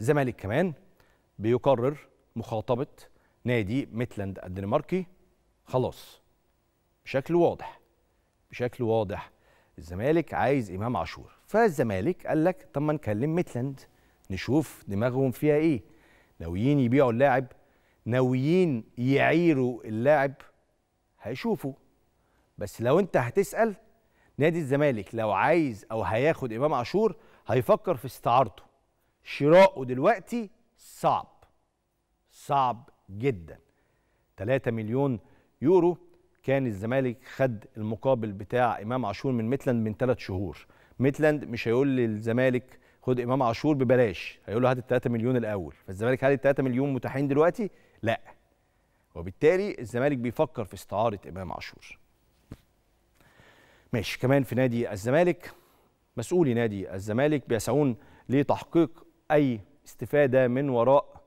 الزمالك كمان بيقرر مخاطبه نادي ميتلاند الدنماركي خلاص بشكل واضح بشكل واضح الزمالك عايز امام عاشور فالزمالك قال لك طب ما نكلم ميتلاند نشوف دماغهم فيها ايه ناويين يبيعوا اللاعب ناويين يعيروا اللاعب هيشوفوا بس لو انت هتسال نادي الزمالك لو عايز او هياخد امام عاشور هيفكر في استعارته شراءه دلوقتي صعب صعب جدا 3 مليون يورو كان الزمالك خد المقابل بتاع امام عاشور من ميتلاند من 3 شهور ميتلاند مش هيقول للزمالك خد امام عاشور ببلاش هيقول له هات ال 3 مليون الاول فالزمالك هل ال 3 مليون متاحين دلوقتي لا وبالتالي الزمالك بيفكر في استعاره امام عاشور ماشي كمان في نادي الزمالك مسؤولي نادي الزمالك بيسعون لتحقيق اي استفاده من وراء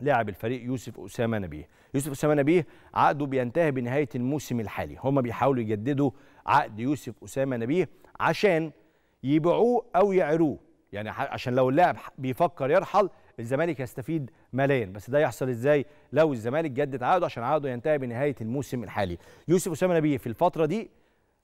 لاعب الفريق يوسف اسامه نبيه يوسف اسامه نبيه عقده بينتهي بنهايه الموسم الحالي هم بيحاولوا يجددوا عقد يوسف اسامه نبيه عشان يبيعوه او يعروه يعني عشان لو اللاعب بيفكر يرحل الزمالك يستفيد ماليا بس ده يحصل ازاي لو الزمالك جدد عقده عشان عقده ينتهي بنهايه الموسم الحالي يوسف اسامه نبيه في الفتره دي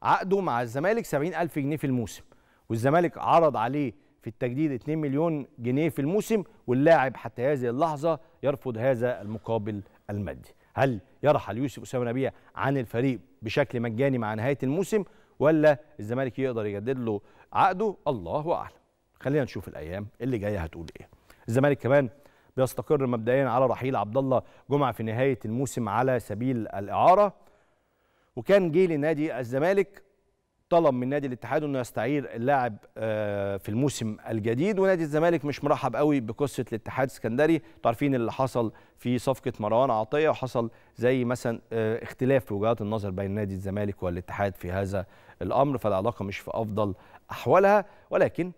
عقده مع الزمالك 70000 جنيه في الموسم والزمالك عرض عليه في التجديد 2 مليون جنيه في الموسم واللاعب حتى هذه اللحظة يرفض هذا المقابل المادي هل يرحل يوسف أسامة نبيع عن الفريق بشكل مجاني مع نهاية الموسم ولا الزمالك يقدر يجدد له عقده الله أعلم خلينا نشوف الأيام اللي جاية هتقول إيه الزمالك كمان بيستقر مبدئيا على رحيل عبد الله جمعه في نهايه الموسم على سبيل الاعاره وكان جيل نادي الزمالك طلب من نادي الاتحاد انه يستعير اللاعب آه، في الموسم الجديد ونادي الزمالك مش مرحب قوي بقصه الاتحاد السكندري عارفين اللي حصل في صفقه مروان عطيه وحصل زي مثلا آه، اختلاف في وجهات النظر بين نادي الزمالك والاتحاد في هذا الامر فالعلاقه مش في افضل احوالها ولكن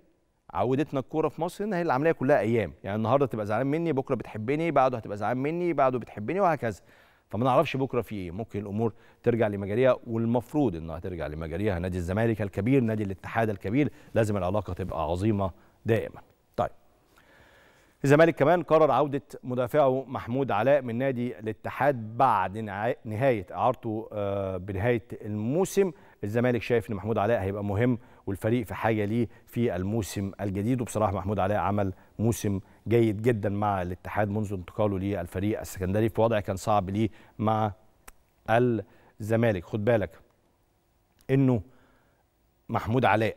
عودتنا الكوره في مصر ان هي العمليه كلها ايام يعني النهارده تبقى زعلان مني بكره بتحبني بعده هتبقى زعلان مني بعده بتحبني وهكذا فما نعرفش بكره في ايه ممكن الامور ترجع لمجاريها والمفروض انها ترجع لمجاريها نادي الزمالك الكبير نادي الاتحاد الكبير لازم العلاقه تبقى عظيمه دائما طيب الزمالك كمان قرر عوده مدافعه محمود علاء من نادي الاتحاد بعد نهايه اعارته آه، بنهايه الموسم الزمالك شايف ان محمود علاء هيبقى مهم والفريق في حاجه ليه في الموسم الجديد وبصراحه محمود علاء عمل موسم جيد جدا مع الاتحاد منذ انتقاله للفريق السكندري في وضع كان صعب ليه مع الزمالك خد بالك انه محمود علاء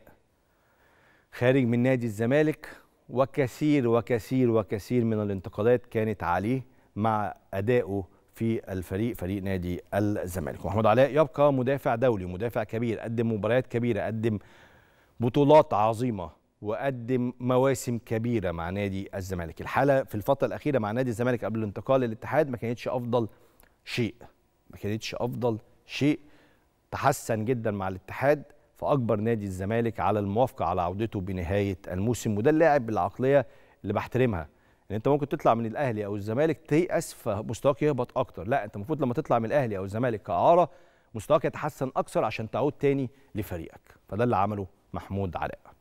خارج من نادي الزمالك وكثير وكثير وكثير من الانتقادات كانت عليه مع ادائه في الفريق فريق نادي الزمالك محمود علاء يبقى مدافع دولي مدافع كبير قدم مباريات كبيره قدم بطولات عظيمه وقدم مواسم كبيره مع نادي الزمالك الحاله في الفتره الاخيره مع نادي الزمالك قبل الانتقال للاتحاد ما كانتش افضل شيء ما كانتش افضل شيء تحسن جدا مع الاتحاد فاجبر نادي الزمالك على الموافقه على عودته بنهايه الموسم وده اللاعب بالعقليه اللي بحترمها ان انت ممكن تطلع من الاهلي او الزمالك تيأس فمستواك يهبط اكتر لا انت المفروض لما تطلع من الاهلي او الزمالك كاعاره مستواك يتحسن اكثر عشان تعود تاني لفريقك فده اللي عمله محمود علاء